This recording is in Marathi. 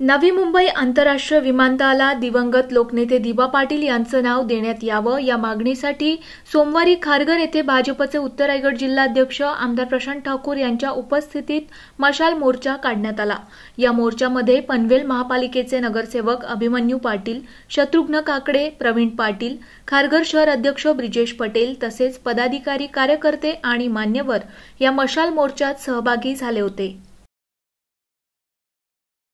नवी मुंबई आंतरराष्ट्रीय विमानतळाला दिवंगत लोकनेते दिवा पाटील यांचं नाव देण्यात यावं या मागणीसाठी सोमवारी खारघर येथे भाजपचे उत्तर रायगड जिल्हाध्यक्ष आमदार प्रशांत ठाकूर यांच्या उपस्थितीत मशाल मोर्चा काढण्यात आला या मोर्चामध्ये पनवेल महापालिकेचे नगरसेवक अभिमन्यू पाटील शत्रुघ्न काकडे प्रवीण पाटील खारघर शहर अध्यक्ष ब्रिजेश पटेल तसेच पदाधिकारी कार्यकर्ते आणि मान्यवर या मशाल मोर्चात सहभागी झाले होते